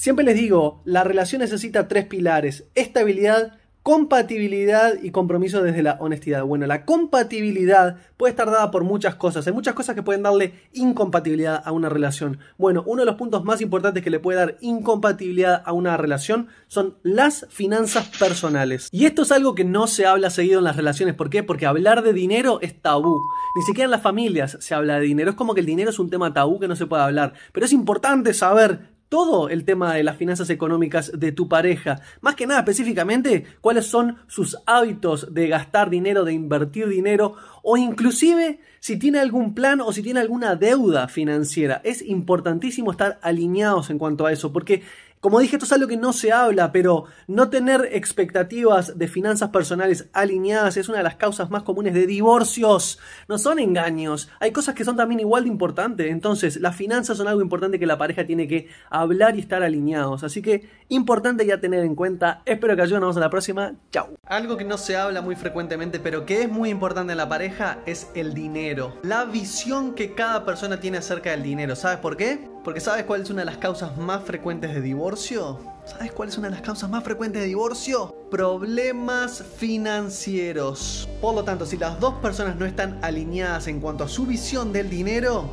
Siempre les digo, la relación necesita tres pilares, estabilidad, compatibilidad y compromiso desde la honestidad. Bueno, la compatibilidad puede estar dada por muchas cosas. Hay muchas cosas que pueden darle incompatibilidad a una relación. Bueno, uno de los puntos más importantes que le puede dar incompatibilidad a una relación son las finanzas personales. Y esto es algo que no se habla seguido en las relaciones. ¿Por qué? Porque hablar de dinero es tabú. Ni siquiera en las familias se habla de dinero. Es como que el dinero es un tema tabú que no se puede hablar. Pero es importante saber todo el tema de las finanzas económicas de tu pareja. Más que nada específicamente, cuáles son sus hábitos de gastar dinero, de invertir dinero o inclusive si tiene algún plan o si tiene alguna deuda financiera. Es importantísimo estar alineados en cuanto a eso porque como dije, esto es algo que no se habla, pero no tener expectativas de finanzas personales alineadas es una de las causas más comunes de divorcios. No son engaños, hay cosas que son también igual de importantes. Entonces, las finanzas son algo importante que la pareja tiene que hablar y estar alineados. Así que, importante ya tener en cuenta. Espero que ayuden. Nos vemos en la próxima. Chau. Algo que no se habla muy frecuentemente, pero que es muy importante en la pareja, es el dinero. La visión que cada persona tiene acerca del dinero. ¿Sabes por qué? Porque ¿sabes cuál es una de las causas más frecuentes de divorcio? ¿Sabes cuál es una de las causas más frecuentes de divorcio? Problemas financieros. Por lo tanto, si las dos personas no están alineadas en cuanto a su visión del dinero,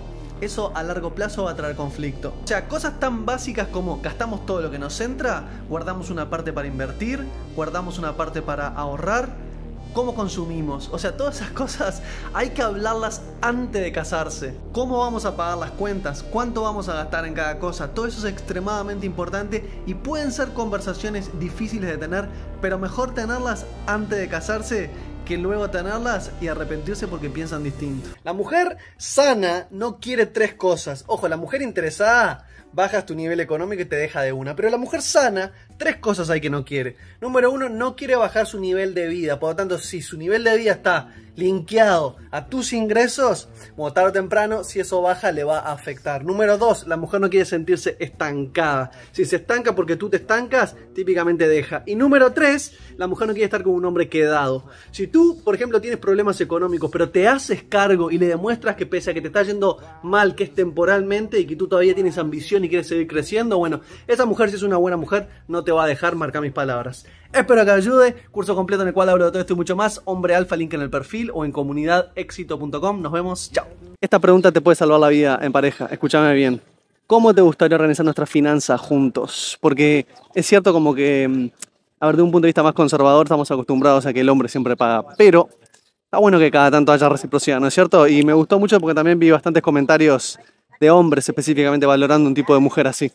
eso a largo plazo va a traer conflicto. O sea, cosas tan básicas como gastamos todo lo que nos entra, guardamos una parte para invertir, guardamos una parte para ahorrar, cómo consumimos. O sea, todas esas cosas hay que hablarlas antes de casarse. ¿Cómo vamos a pagar las cuentas? ¿Cuánto vamos a gastar en cada cosa? Todo eso es extremadamente importante y pueden ser conversaciones difíciles de tener, pero mejor tenerlas antes de casarse que luego tenerlas y arrepentirse porque piensan distinto. La mujer sana no quiere tres cosas. Ojo, la mujer interesada bajas tu nivel económico y te deja de una. Pero la mujer sana, tres cosas hay que no quiere. Número uno, no quiere bajar su nivel de vida. Por lo tanto, si su nivel de vida está linkeado a tus ingresos, como tarde o temprano, si eso baja, le va a afectar. Número dos, la mujer no quiere sentirse estancada. Si se estanca porque tú te estancas, típicamente deja. Y número tres, la mujer no quiere estar con un hombre quedado. Si tú, por ejemplo, tienes problemas económicos, pero te haces cargo y le demuestras que pese a que te está yendo mal, que es temporalmente y que tú todavía tienes ambición y quieres seguir creciendo, bueno, esa mujer si es una buena mujer no te va a dejar, marcar mis palabras. Espero que ayude, curso completo en el cual hablo de todo esto y mucho más, hombre alfa, link en el perfil o en comunidadexito.com. Nos vemos. Chao. Esta pregunta te puede salvar la vida en pareja. Escúchame bien. ¿Cómo te gustaría organizar nuestras finanzas juntos? Porque es cierto como que, mm, a ver, de un punto de vista más conservador estamos acostumbrados a que el hombre siempre paga. Pero está bueno que cada tanto haya reciprocidad, ¿no es cierto? Y me gustó mucho porque también vi bastantes comentarios de hombres específicamente valorando un tipo de mujer así.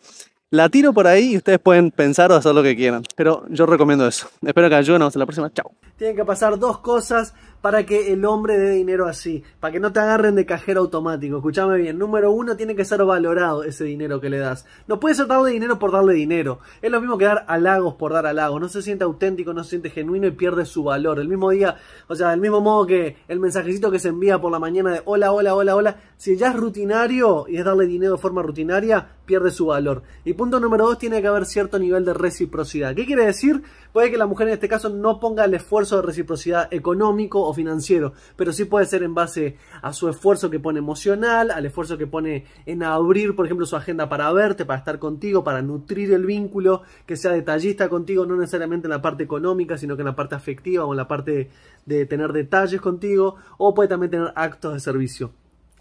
La tiro por ahí y ustedes pueden pensar o hacer lo que quieran, pero yo recomiendo eso. Espero que ayuden. Nos vemos en la próxima. Chao tienen que pasar dos cosas para que el hombre dé dinero así, para que no te agarren de cajero automático. Escúchame bien, número uno, tiene que ser valorado ese dinero que le das. No puedes darle dinero por darle dinero. Es lo mismo que dar halagos por dar halagos. No se siente auténtico, no se siente genuino y pierde su valor. El mismo día, o sea, del mismo modo que el mensajecito que se envía por la mañana de hola, hola, hola, hola, si ya es rutinario y es darle dinero de forma rutinaria, pierde su valor. Y punto número dos, tiene que haber cierto nivel de reciprocidad. ¿Qué quiere decir? Puede que la mujer en este caso no ponga el esfuerzo de reciprocidad económico o financiero, pero sí puede ser en base a su esfuerzo que pone emocional, al esfuerzo que pone en abrir, por ejemplo, su agenda para verte, para estar contigo, para nutrir el vínculo, que sea detallista contigo, no necesariamente en la parte económica, sino que en la parte afectiva o en la parte de tener detalles contigo, o puede también tener actos de servicio.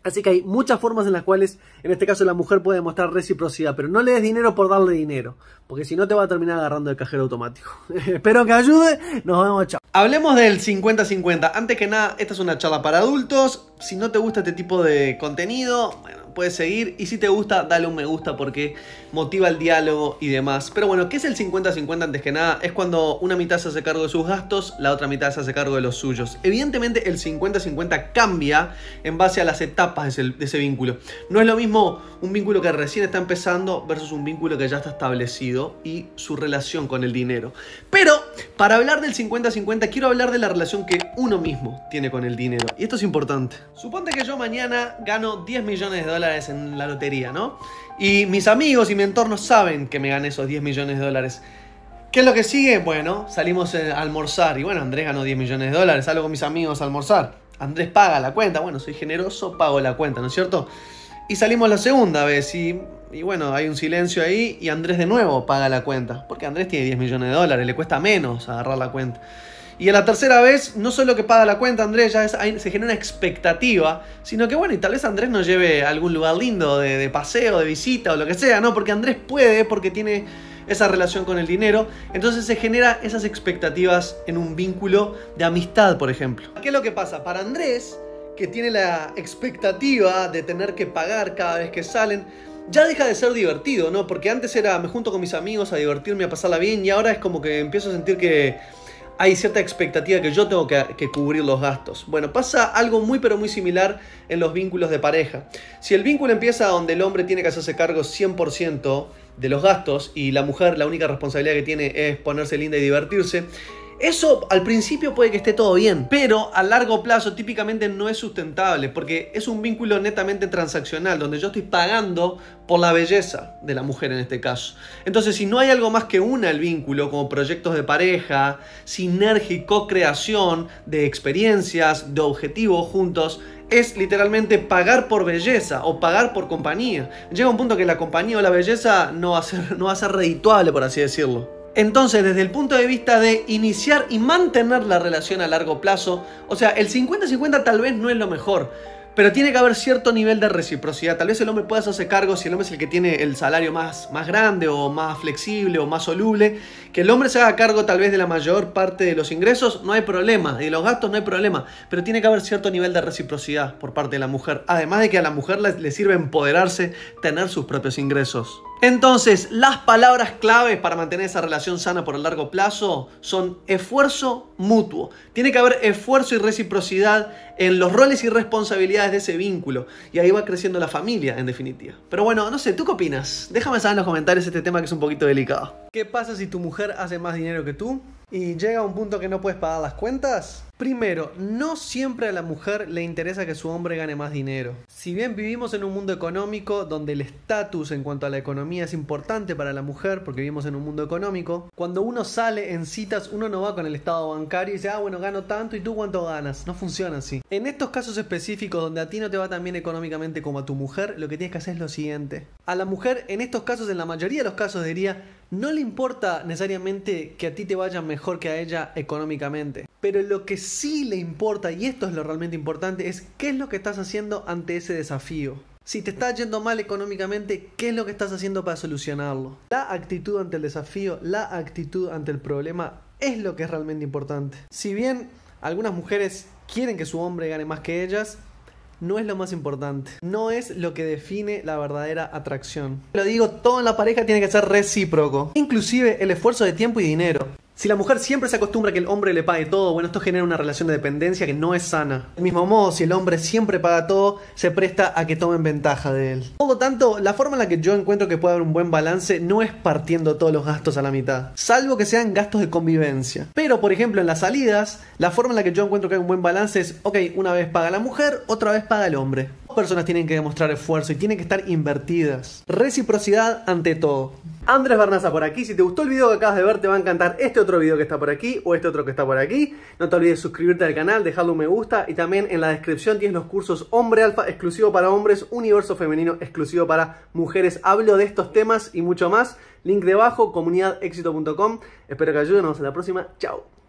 Así que hay muchas formas en las cuales, en este caso, la mujer puede demostrar reciprocidad, pero no le des dinero por darle dinero, porque si no te va a terminar agarrando el cajero automático. Espero que ayude, nos vemos, chao. Hablemos del 50-50. Antes que nada, esta es una charla para adultos. Si no te gusta este tipo de contenido, bueno, puedes seguir y si te gusta, dale un me gusta porque motiva el diálogo y demás. Pero bueno, ¿qué es el 50-50 antes que nada? Es cuando una mitad se hace cargo de sus gastos, la otra mitad se hace cargo de los suyos. Evidentemente el 50-50 cambia en base a las etapas de ese, de ese vínculo. No es lo mismo un vínculo que recién está empezando versus un vínculo que ya está establecido y su relación con el dinero. Pero para hablar del 50-50 quiero hablar de la relación que uno mismo tiene con el dinero. Y esto es importante. Suponte que yo mañana gano 10 millones de dólares en la lotería, ¿no? Y mis amigos y mi entorno saben que me gané esos 10 millones de dólares. ¿Qué es lo que sigue? Bueno, salimos a almorzar. Y bueno, Andrés ganó 10 millones de dólares. Salgo con mis amigos a almorzar. Andrés paga la cuenta. Bueno, soy generoso, pago la cuenta, ¿no es cierto? Y salimos la segunda vez y, y, bueno, hay un silencio ahí y Andrés de nuevo paga la cuenta. Porque Andrés tiene 10 millones de dólares, le cuesta menos agarrar la cuenta. Y a la tercera vez, no solo que paga la cuenta Andrés, ya se genera una expectativa, sino que bueno, y tal vez Andrés nos lleve a algún lugar lindo de, de paseo, de visita o lo que sea, ¿no? Porque Andrés puede, porque tiene esa relación con el dinero. Entonces se genera esas expectativas en un vínculo de amistad, por ejemplo. ¿Qué es lo que pasa? Para Andrés, que tiene la expectativa de tener que pagar cada vez que salen, ya deja de ser divertido, ¿no? Porque antes era me junto con mis amigos a divertirme, a pasarla bien, y ahora es como que empiezo a sentir que hay cierta expectativa que yo tengo que, cubrir los gastos. Bueno, pasa algo muy pero muy similar en los vínculos de pareja. Si el vínculo empieza donde el hombre tiene que hacerse cargo 100% de los gastos y la mujer la única responsabilidad que tiene es ponerse linda y divertirse, eso al principio puede que esté todo bien, pero a largo plazo típicamente no es sustentable porque es un vínculo netamente transaccional donde yo estoy pagando por la belleza de la mujer en este caso. Entonces, si no hay algo más que una el vínculo, como proyectos de pareja, sinergia co-creación de experiencias, de objetivos juntos, es literalmente pagar por belleza o pagar por compañía. Llega un punto que la compañía o la belleza no va a ser, no va a ser redituable, por así decirlo. Entonces, desde el punto de vista de iniciar y mantener la relación a largo plazo, o sea, el 50-50 tal vez no es lo mejor, pero tiene que haber cierto nivel de reciprocidad. Tal vez el hombre pueda hacerse cargo si el hombre es el que tiene el salario más, más grande o más flexible o más soluble. Que el hombre se haga cargo tal vez de la mayor parte de los ingresos, no hay problema. Y de los gastos no hay problema. Pero tiene que haber cierto nivel de reciprocidad por parte de la mujer. Además de que a la mujer le sirve empoderarse, tener sus propios ingresos. Entonces, las palabras claves para mantener esa relación sana por el largo plazo son esfuerzo mutuo. Tiene que haber esfuerzo y reciprocidad en los roles y responsabilidades de ese vínculo. Y ahí va creciendo la familia, en definitiva. Pero bueno, no sé, ¿tú qué opinas? Déjame saber en los comentarios este tema que es un poquito delicado. ¿Qué pasa si tu mujer hace más dinero que tú y llega a un punto que no puedes pagar las cuentas? Primero, no siempre a la mujer le interesa que su hombre gane más dinero. Si bien vivimos en un mundo económico donde el estatus en cuanto a la economía es importante para la mujer, porque vivimos en un mundo económico, cuando uno sale en citas, uno no va con el estado bancario y dice, ah, bueno, gano tanto y tú cuánto ganas. No funciona así. En estos casos específicos donde a ti no te va tan bien económicamente como a tu mujer, lo que tienes que hacer es lo siguiente. A la mujer, en estos casos, en la mayoría de los casos, diría, no le importa necesariamente que a ti te vaya mejor que a ella económicamente pero lo que sí le importa, y esto es lo realmente importante, es qué es lo que estás haciendo ante ese desafío. Si te está yendo mal económicamente, ¿qué es lo que estás haciendo para solucionarlo? La actitud ante el desafío, la actitud ante el problema es lo que es realmente importante. Si bien algunas mujeres quieren que su hombre gane más que ellas, no es lo más importante. No es lo que define la verdadera atracción. Lo digo, todo en la pareja tiene que ser recíproco. Inclusive el esfuerzo de tiempo y dinero. Si la mujer siempre se acostumbra a que el hombre le pague todo, bueno, esto genera una relación de dependencia que no es sana. Del mismo modo, si el hombre siempre paga todo, se presta a que tomen ventaja de él. Por lo tanto, la forma en la que yo encuentro que puede haber un buen balance no es partiendo todos los gastos a la mitad, salvo que sean gastos de convivencia. Pero, por ejemplo, en las salidas, la forma en la que yo encuentro que hay un buen balance es, ok, una vez paga la mujer, otra vez paga el hombre personas tienen que demostrar esfuerzo y tienen que estar invertidas. Reciprocidad ante todo. Andrés Barnaza por aquí. Si te gustó el video que acabas de ver, te va a encantar este otro video que está por aquí o este otro que está por aquí. No te olvides suscribirte al canal, dejarle un me gusta y también en la descripción tienes los cursos Hombre Alfa exclusivo para hombres, Universo Femenino exclusivo para mujeres. Hablo de estos temas y mucho más. Link debajo, comunidadexito.com. Espero que ayuden. Nos vemos en la próxima. Chao.